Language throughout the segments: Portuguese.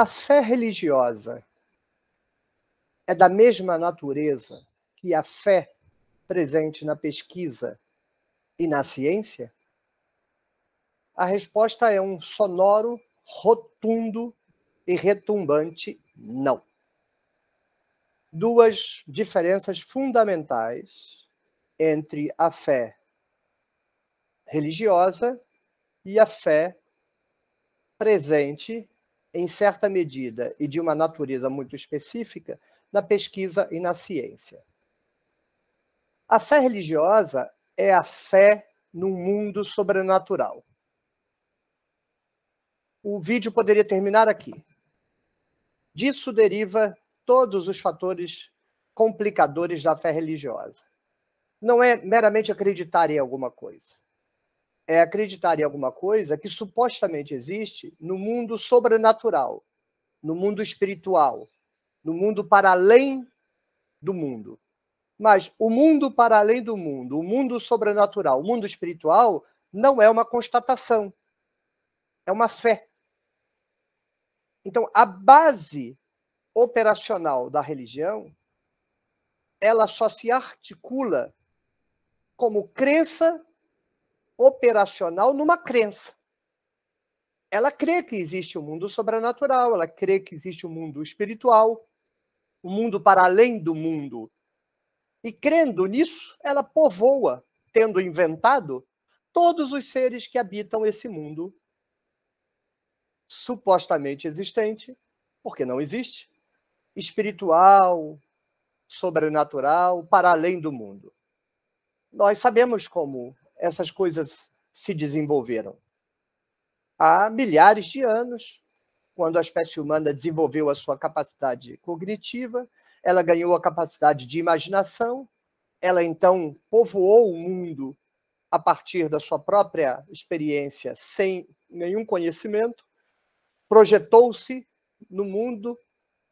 A fé religiosa é da mesma natureza que a fé presente na pesquisa e na ciência? A resposta é um sonoro, rotundo e retumbante não. Duas diferenças fundamentais entre a fé religiosa e a fé presente em certa medida e de uma natureza muito específica, na pesquisa e na ciência. A fé religiosa é a fé num mundo sobrenatural. O vídeo poderia terminar aqui. Disso deriva todos os fatores complicadores da fé religiosa. Não é meramente acreditar em alguma coisa é acreditar em alguma coisa que supostamente existe no mundo sobrenatural, no mundo espiritual, no mundo para além do mundo. Mas o mundo para além do mundo, o mundo sobrenatural, o mundo espiritual, não é uma constatação, é uma fé. Então, a base operacional da religião, ela só se articula como crença operacional numa crença. Ela crê que existe o um mundo sobrenatural, ela crê que existe o um mundo espiritual, o um mundo para além do mundo. E crendo nisso, ela povoa, tendo inventado, todos os seres que habitam esse mundo supostamente existente, porque não existe, espiritual, sobrenatural, para além do mundo. Nós sabemos como essas coisas se desenvolveram? Há milhares de anos, quando a espécie humana desenvolveu a sua capacidade cognitiva, ela ganhou a capacidade de imaginação, ela então povoou o mundo a partir da sua própria experiência, sem nenhum conhecimento, projetou-se no mundo,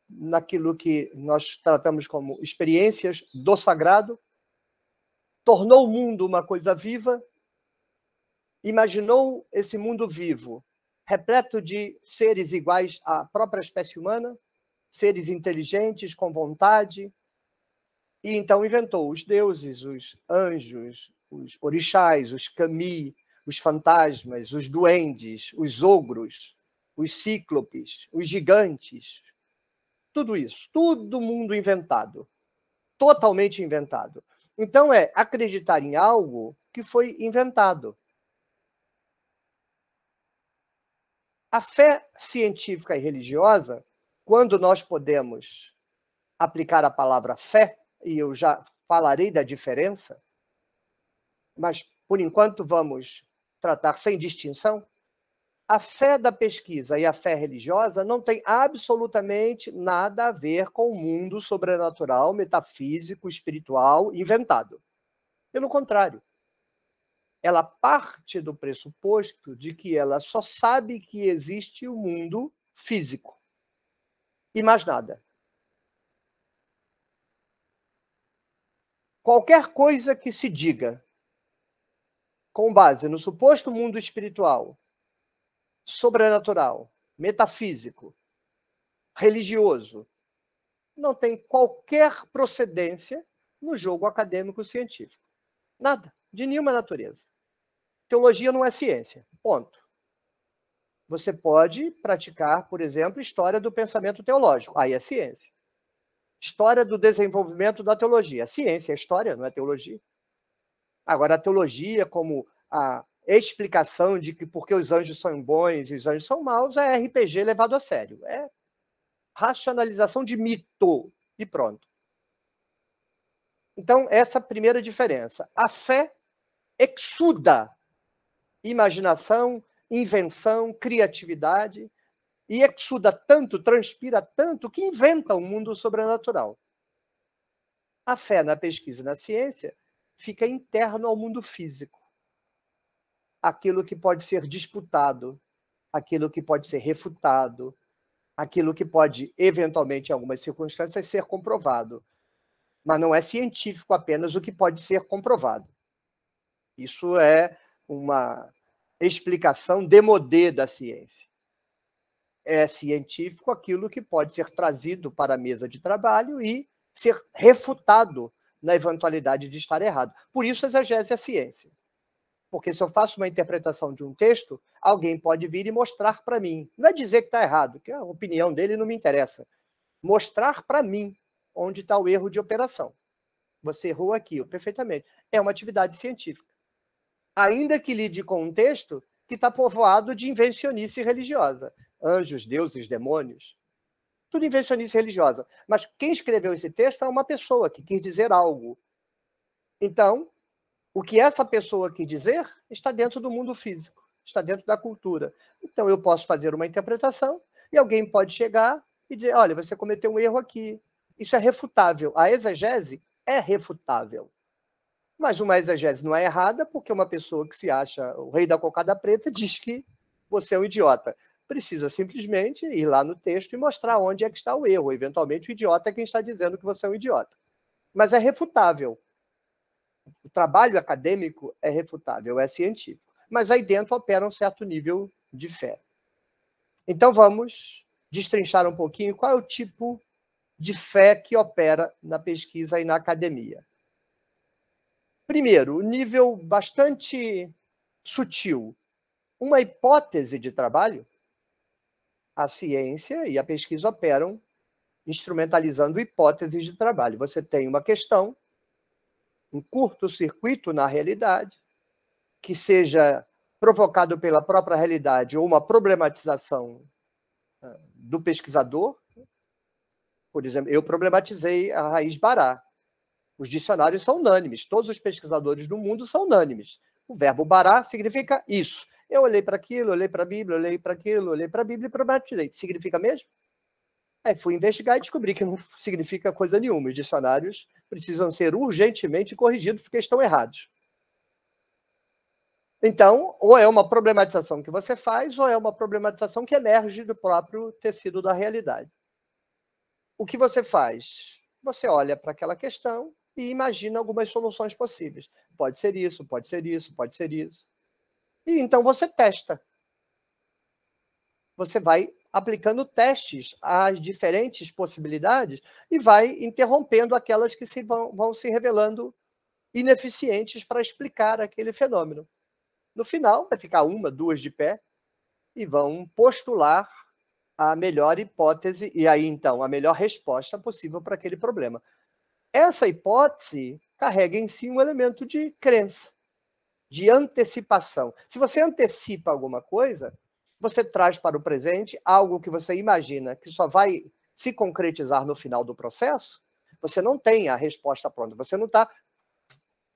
naquilo que nós tratamos como experiências do sagrado, tornou o mundo uma coisa viva, imaginou esse mundo vivo, repleto de seres iguais à própria espécie humana, seres inteligentes, com vontade, e então inventou os deuses, os anjos, os orixás, os kami, os fantasmas, os duendes, os ogros, os cíclopes, os gigantes. Tudo isso, todo mundo inventado, totalmente inventado. Então é acreditar em algo que foi inventado. A fé científica e religiosa, quando nós podemos aplicar a palavra fé, e eu já falarei da diferença, mas por enquanto vamos tratar sem distinção, a fé da pesquisa e a fé religiosa não tem absolutamente nada a ver com o mundo sobrenatural, metafísico, espiritual inventado. Pelo contrário, ela parte do pressuposto de que ela só sabe que existe o mundo físico e mais nada. Qualquer coisa que se diga com base no suposto mundo espiritual sobrenatural, metafísico, religioso, não tem qualquer procedência no jogo acadêmico científico. Nada, de nenhuma natureza. Teologia não é ciência. Ponto. Você pode praticar, por exemplo, história do pensamento teológico. Aí é ciência. História do desenvolvimento da teologia. Ciência é história, não é teologia. Agora, a teologia, como a explicação de que porque os anjos são bons e os anjos são maus é RPG levado a sério. É racionalização de mito e pronto. Então, essa primeira diferença. A fé exuda imaginação, invenção, criatividade e exuda tanto, transpira tanto que inventa um mundo sobrenatural. A fé na pesquisa e na ciência fica interno ao mundo físico aquilo que pode ser disputado, aquilo que pode ser refutado, aquilo que pode, eventualmente, em algumas circunstâncias, ser comprovado. Mas não é científico apenas o que pode ser comprovado. Isso é uma explicação demodê da ciência. É científico aquilo que pode ser trazido para a mesa de trabalho e ser refutado na eventualidade de estar errado. Por isso, a exegese é ciência. Porque se eu faço uma interpretação de um texto, alguém pode vir e mostrar para mim. Não é dizer que está errado, que a opinião dele não me interessa. Mostrar para mim onde está o erro de operação. Você errou aqui, perfeitamente. É uma atividade científica. Ainda que lide com um texto que está povoado de invencionice religiosa. Anjos, deuses, demônios. Tudo invencionice religiosa. Mas quem escreveu esse texto é uma pessoa que quis dizer algo. Então, o que essa pessoa quis dizer está dentro do mundo físico, está dentro da cultura. Então, eu posso fazer uma interpretação e alguém pode chegar e dizer: olha, você cometeu um erro aqui. Isso é refutável. A exegese é refutável. Mas uma exegese não é errada porque uma pessoa que se acha o rei da cocada preta diz que você é um idiota. Precisa simplesmente ir lá no texto e mostrar onde é que está o erro. Eventualmente, o idiota é quem está dizendo que você é um idiota. Mas é refutável o trabalho acadêmico é refutável, é científico. Mas aí dentro opera um certo nível de fé. Então vamos destrinchar um pouquinho qual é o tipo de fé que opera na pesquisa e na academia. Primeiro, o nível bastante sutil. Uma hipótese de trabalho, a ciência e a pesquisa operam instrumentalizando hipóteses de trabalho. Você tem uma questão, um curto-circuito na realidade, que seja provocado pela própria realidade ou uma problematização ah, do pesquisador. Por exemplo, eu problematizei a raiz bará. Os dicionários são unânimes, todos os pesquisadores do mundo são unânimes. O verbo bará significa isso. Eu olhei para aquilo, olhei para a Bíblia, olhei para aquilo, olhei para a Bíblia e problematizei. Significa mesmo? Aí fui investigar e descobri que não significa coisa nenhuma. Os dicionários precisam ser urgentemente corrigidos porque estão errados. Então, ou é uma problematização que você faz, ou é uma problematização que emerge do próprio tecido da realidade. O que você faz? Você olha para aquela questão e imagina algumas soluções possíveis. Pode ser isso, pode ser isso, pode ser isso. E então você testa. Você vai aplicando testes às diferentes possibilidades e vai interrompendo aquelas que se vão, vão se revelando ineficientes para explicar aquele fenômeno. No final, vai ficar uma, duas de pé e vão postular a melhor hipótese e aí então a melhor resposta possível para aquele problema. Essa hipótese carrega em si um elemento de crença, de antecipação. Se você antecipa alguma coisa, você traz para o presente algo que você imagina que só vai se concretizar no final do processo, você não tem a resposta pronta, você não está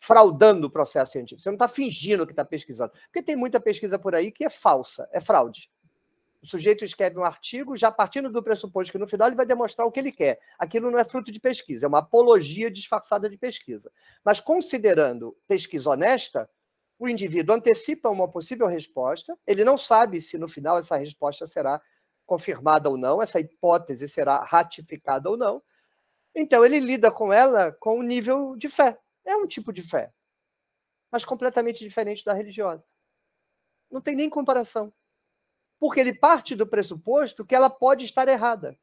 fraudando o processo científico, você não está fingindo que está pesquisando. Porque tem muita pesquisa por aí que é falsa, é fraude. O sujeito escreve um artigo já partindo do pressuposto que no final ele vai demonstrar o que ele quer. Aquilo não é fruto de pesquisa, é uma apologia disfarçada de pesquisa. Mas considerando pesquisa honesta, o indivíduo antecipa uma possível resposta, ele não sabe se no final essa resposta será confirmada ou não, essa hipótese será ratificada ou não. Então ele lida com ela com um nível de fé. É um tipo de fé, mas completamente diferente da religiosa. Não tem nem comparação. Porque ele parte do pressuposto que ela pode estar errada.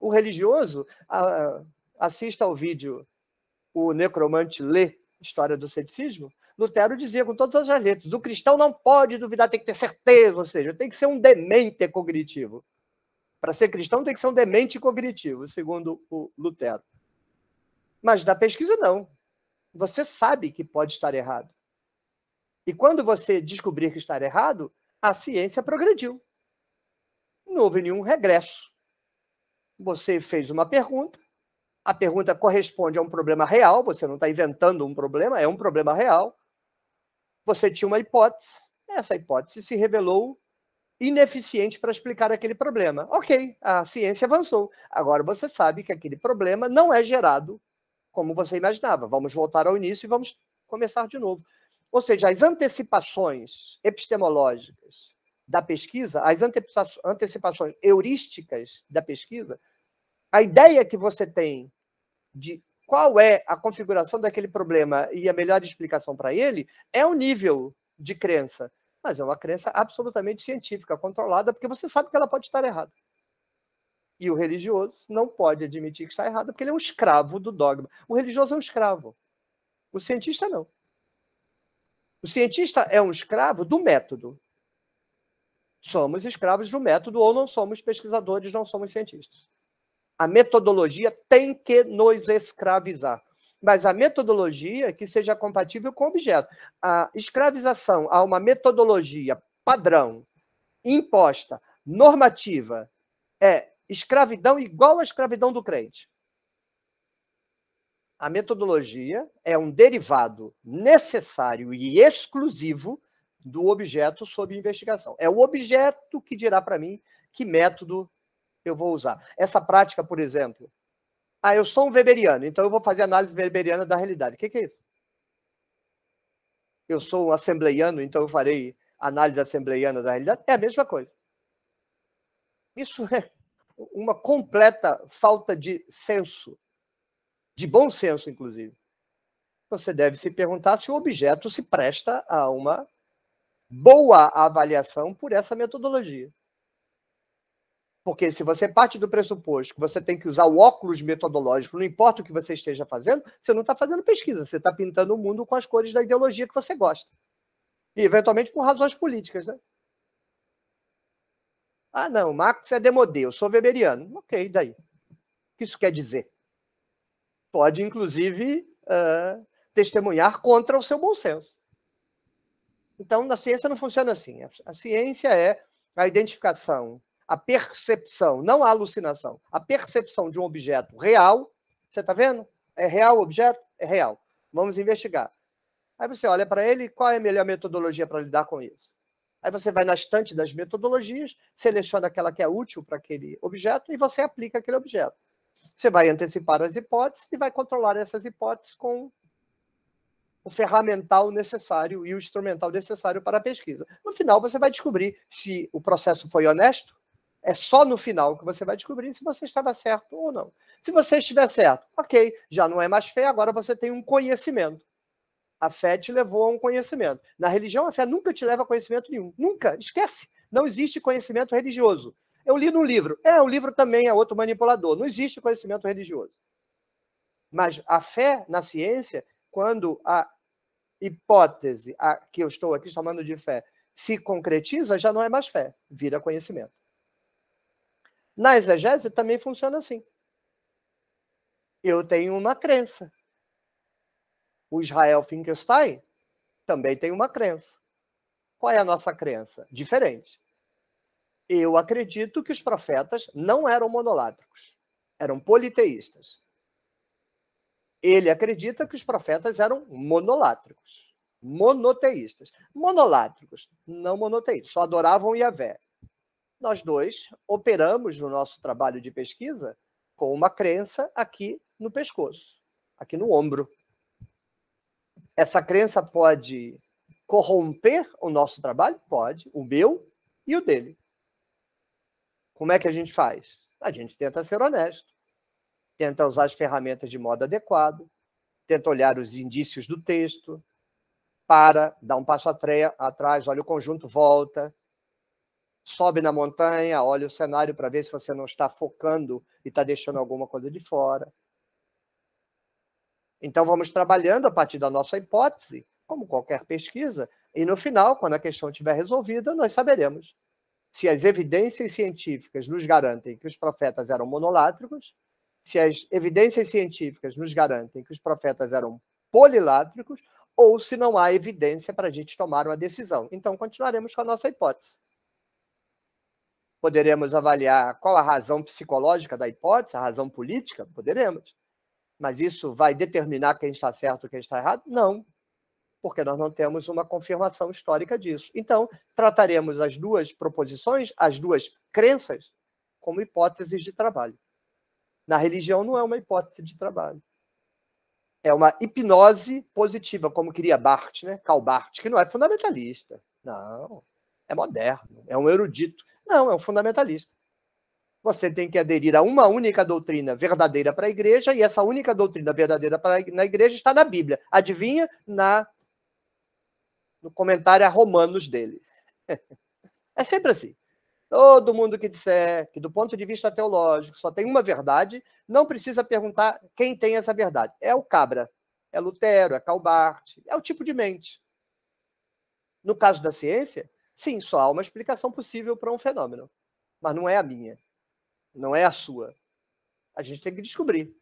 O religioso a, assista ao vídeo O Necromante Lê História do Ceticismo Lutero dizia com todas as letras: o cristão não pode duvidar, tem que ter certeza, ou seja, tem que ser um demente cognitivo. Para ser cristão, tem que ser um demente cognitivo, segundo o Lutero. Mas na pesquisa, não. Você sabe que pode estar errado. E quando você descobrir que está errado, a ciência progrediu. Não houve nenhum regresso. Você fez uma pergunta, a pergunta corresponde a um problema real, você não está inventando um problema, é um problema real você tinha uma hipótese, essa hipótese se revelou ineficiente para explicar aquele problema. Ok, a ciência avançou. Agora você sabe que aquele problema não é gerado como você imaginava. Vamos voltar ao início e vamos começar de novo. Ou seja, as antecipações epistemológicas da pesquisa, as antecipações heurísticas da pesquisa, a ideia que você tem de qual é a configuração daquele problema e a melhor explicação para ele, é o nível de crença. Mas é uma crença absolutamente científica, controlada, porque você sabe que ela pode estar errada. E o religioso não pode admitir que está errado, porque ele é um escravo do dogma. O religioso é um escravo. O cientista não. O cientista é um escravo do método. Somos escravos do método ou não somos pesquisadores, não somos cientistas. A metodologia tem que nos escravizar. Mas a metodologia que seja compatível com o objeto. A escravização a uma metodologia padrão, imposta, normativa, é escravidão igual à escravidão do crente. A metodologia é um derivado necessário e exclusivo do objeto sob investigação. É o objeto que dirá para mim que método eu vou usar. Essa prática, por exemplo. Ah, eu sou um weberiano, então eu vou fazer análise weberiana da realidade. O que, que é isso? Eu sou um assembleiano, então eu farei análise assembleiana da realidade. É a mesma coisa. Isso é uma completa falta de senso, de bom senso, inclusive. Você deve se perguntar se o objeto se presta a uma boa avaliação por essa metodologia. Porque se você parte do pressuposto que você tem que usar o óculos metodológico, não importa o que você esteja fazendo, você não está fazendo pesquisa, você está pintando o mundo com as cores da ideologia que você gosta. E, eventualmente, por razões políticas, né? Ah, não, Marx é demodê, eu sou weberiano. Ok, daí. O que isso quer dizer? Pode, inclusive, uh, testemunhar contra o seu bom senso. Então, na ciência não funciona assim. A ciência é a identificação a percepção, não a alucinação, a percepção de um objeto real. Você está vendo? É real o objeto? É real. Vamos investigar. Aí você olha para ele, qual é a melhor metodologia para lidar com isso? Aí você vai na estante das metodologias, seleciona aquela que é útil para aquele objeto e você aplica aquele objeto. Você vai antecipar as hipóteses e vai controlar essas hipóteses com o ferramental necessário e o instrumental necessário para a pesquisa. No final, você vai descobrir se o processo foi honesto é só no final que você vai descobrir se você estava certo ou não. Se você estiver certo, ok, já não é mais fé, agora você tem um conhecimento. A fé te levou a um conhecimento. Na religião, a fé nunca te leva a conhecimento nenhum. Nunca, esquece. Não existe conhecimento religioso. Eu li num livro. É, o livro também é outro manipulador. Não existe conhecimento religioso. Mas a fé na ciência, quando a hipótese a, que eu estou aqui chamando de fé se concretiza, já não é mais fé, vira conhecimento. Na exegese também funciona assim. Eu tenho uma crença. O Israel Finkelstein também tem uma crença. Qual é a nossa crença? Diferente. Eu acredito que os profetas não eram monolátricos, eram politeístas. Ele acredita que os profetas eram monolátricos, monoteístas. Monolátricos, não monoteístas, só adoravam Yahvé nós dois operamos no nosso trabalho de pesquisa com uma crença aqui no pescoço, aqui no ombro. Essa crença pode corromper o nosso trabalho? Pode, o meu e o dele. Como é que a gente faz? A gente tenta ser honesto, tenta usar as ferramentas de modo adequado, tenta olhar os indícios do texto, para, dá um passo atrás, olha o conjunto, volta, sobe na montanha, olha o cenário para ver se você não está focando e está deixando alguma coisa de fora. Então, vamos trabalhando a partir da nossa hipótese, como qualquer pesquisa, e no final, quando a questão estiver resolvida, nós saberemos se as evidências científicas nos garantem que os profetas eram monolátricos, se as evidências científicas nos garantem que os profetas eram polilátricos, ou se não há evidência para a gente tomar uma decisão. Então, continuaremos com a nossa hipótese. Poderemos avaliar qual a razão psicológica da hipótese, a razão política? Poderemos. Mas isso vai determinar quem está certo e quem está errado? Não, porque nós não temos uma confirmação histórica disso. Então, trataremos as duas proposições, as duas crenças, como hipóteses de trabalho. Na religião, não é uma hipótese de trabalho. É uma hipnose positiva, como queria Barthes, né? Karl que não é fundamentalista. Não, é moderno, é um erudito. Não, é um fundamentalista. Você tem que aderir a uma única doutrina verdadeira para a igreja, e essa única doutrina verdadeira para na igreja está na Bíblia. Adivinha? Na, no comentário a Romanos dele. É sempre assim. Todo mundo que disser que, do ponto de vista teológico, só tem uma verdade, não precisa perguntar quem tem essa verdade. É o Cabra, é Lutero, é Calbart, é o tipo de mente. No caso da ciência, Sim, só há uma explicação possível para um fenômeno, mas não é a minha, não é a sua. A gente tem que descobrir.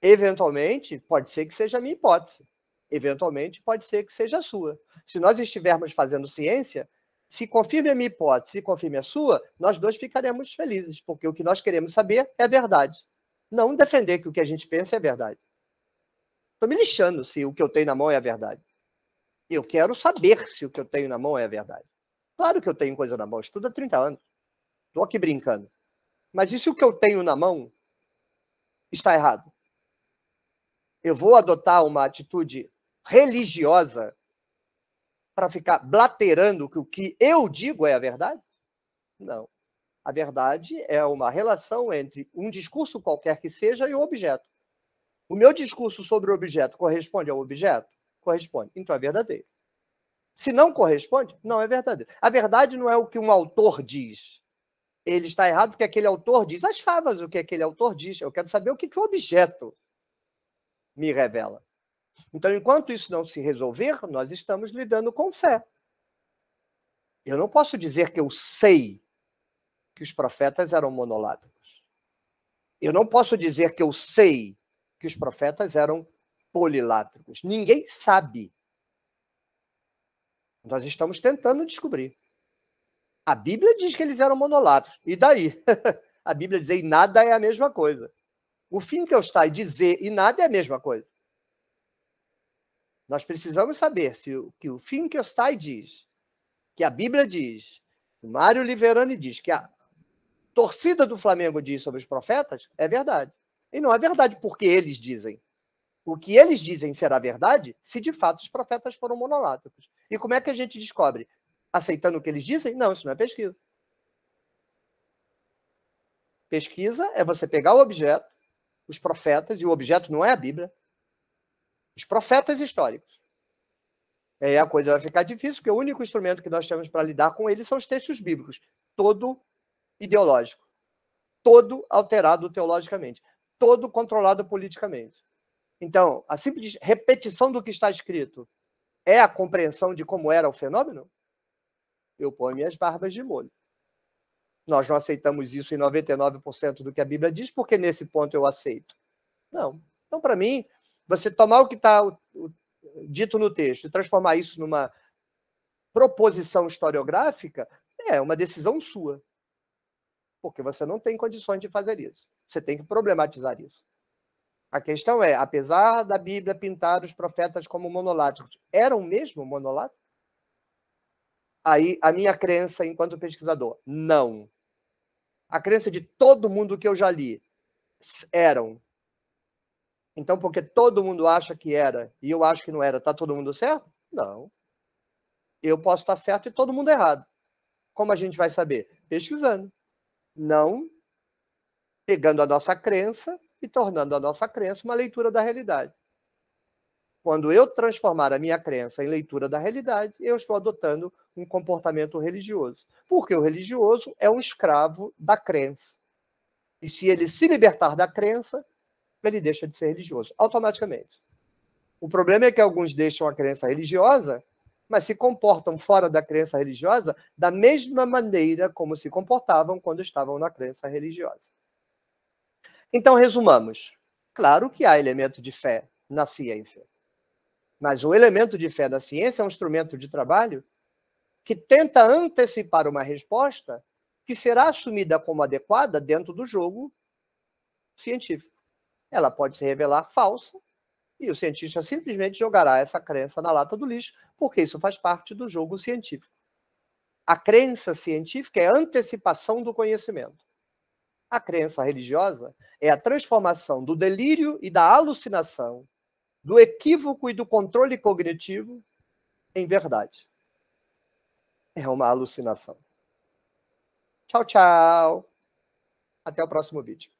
Eventualmente, pode ser que seja a minha hipótese. Eventualmente, pode ser que seja a sua. Se nós estivermos fazendo ciência, se confirme a minha hipótese e confirme a sua, nós dois ficaremos felizes, porque o que nós queremos saber é verdade. Não defender que o que a gente pensa é verdade. Estou me lixando se o que eu tenho na mão é a verdade. Eu quero saber se o que eu tenho na mão é a verdade. Claro que eu tenho coisa na mão, estudo há 30 anos. Estou aqui brincando. Mas e se o que eu tenho na mão está errado? Eu vou adotar uma atitude religiosa para ficar blaterando que o que eu digo é a verdade? Não. A verdade é uma relação entre um discurso qualquer que seja e o objeto. O meu discurso sobre o objeto corresponde ao objeto? corresponde. Então é verdadeiro. Se não corresponde, não é verdadeiro. A verdade não é o que um autor diz. Ele está errado porque aquele autor diz as favas, o que aquele autor diz. Eu quero saber o que, que o objeto me revela. Então, enquanto isso não se resolver, nós estamos lidando com fé. Eu não posso dizer que eu sei que os profetas eram monoláticos. Eu não posso dizer que eu sei que os profetas eram polilátricos? Ninguém sabe. Nós estamos tentando descobrir. A Bíblia diz que eles eram monolátricos. E daí? a Bíblia diz: e nada é a mesma coisa. O fim que eu está e dizer e nada é a mesma coisa. Nós precisamos saber se o que o fim que está e diz, que a Bíblia diz, que o Mário Liverani diz, que a torcida do Flamengo diz sobre os profetas, é verdade. E não é verdade porque eles dizem o que eles dizem será verdade se de fato os profetas foram monolátricos. E como é que a gente descobre? Aceitando o que eles dizem? Não, isso não é pesquisa. Pesquisa é você pegar o objeto, os profetas, e o objeto não é a Bíblia, os profetas históricos. Aí é, a coisa vai ficar difícil, porque o único instrumento que nós temos para lidar com eles são os textos bíblicos, todo ideológico, todo alterado teologicamente, todo controlado politicamente. Então, a simples repetição do que está escrito é a compreensão de como era o fenômeno? Eu ponho minhas barbas de molho. Nós não aceitamos isso em 99% do que a Bíblia diz, porque nesse ponto eu aceito. Não. Então, para mim, você tomar o que está dito no texto e transformar isso numa proposição historiográfica é uma decisão sua. Porque você não tem condições de fazer isso. Você tem que problematizar isso. A questão é, apesar da Bíblia pintar os profetas como monoláticos, eram mesmo monoláticos? Aí a minha crença enquanto pesquisador, não. A crença de todo mundo que eu já li eram. Então, porque todo mundo acha que era e eu acho que não era, Está todo mundo certo? Não. Eu posso estar tá certo e todo mundo errado. Como a gente vai saber? Pesquisando. Não pegando a nossa crença e tornando a nossa crença uma leitura da realidade. Quando eu transformar a minha crença em leitura da realidade, eu estou adotando um comportamento religioso. Porque o religioso é um escravo da crença. E se ele se libertar da crença, ele deixa de ser religioso, automaticamente. O problema é que alguns deixam a crença religiosa, mas se comportam fora da crença religiosa da mesma maneira como se comportavam quando estavam na crença religiosa. Então, resumamos. Claro que há elemento de fé na ciência. Mas o elemento de fé da ciência é um instrumento de trabalho que tenta antecipar uma resposta que será assumida como adequada dentro do jogo científico. Ela pode se revelar falsa e o cientista simplesmente jogará essa crença na lata do lixo, porque isso faz parte do jogo científico. A crença científica é a antecipação do conhecimento. A crença religiosa é a transformação do delírio e da alucinação, do equívoco e do controle cognitivo em verdade. É uma alucinação. Tchau, tchau. Até o próximo vídeo.